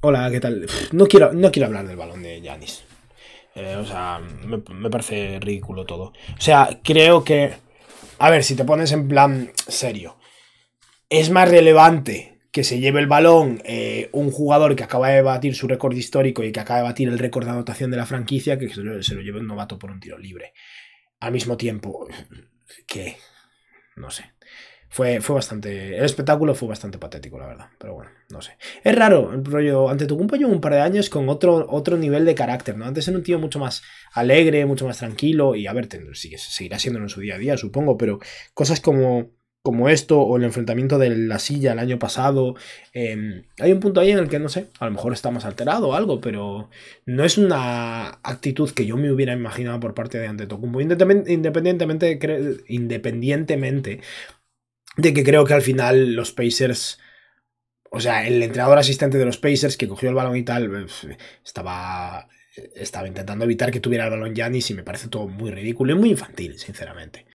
Hola, ¿qué tal? No quiero, no quiero hablar del balón de Yanis. Eh, o sea, me, parece ridículo todo. O sea, creo que. A ver, si te pones en plan serio, es más relevante que se lleve el balón eh, un jugador que acaba de batir su récord histórico y que acaba de batir el récord de anotación de la franquicia que se lo lleve un novato por un tiro libre. Al mismo tiempo, que. No sé. Fue, bastante. El espectáculo fue bastante patético, la verdad. Pero bueno, no sé. Es raro el rollo. Ante tu llevo un par de años con otro, otro nivel de carácter, ¿no? Antes era un tío mucho más alegre, mucho más tranquilo. Y a ver, seguirá siendo en su día a día, supongo. Pero cosas como, como esto o el enfrentamiento de la silla el año pasado. Em, hay un punto ahí en el que no sé. A lo mejor está más alterado o algo, pero no es una actitud que yo me hubiera imaginado por parte de Ante Independientemente, independientemente, independientemente de que creo que al final los Pacers, o sea, el entrenador asistente de los Pacers que cogió el balón y tal, eh, estaba, estaba intentando evitar que tuviera el balón Giannis y me parece todo muy ridículo y muy infantil, sinceramente.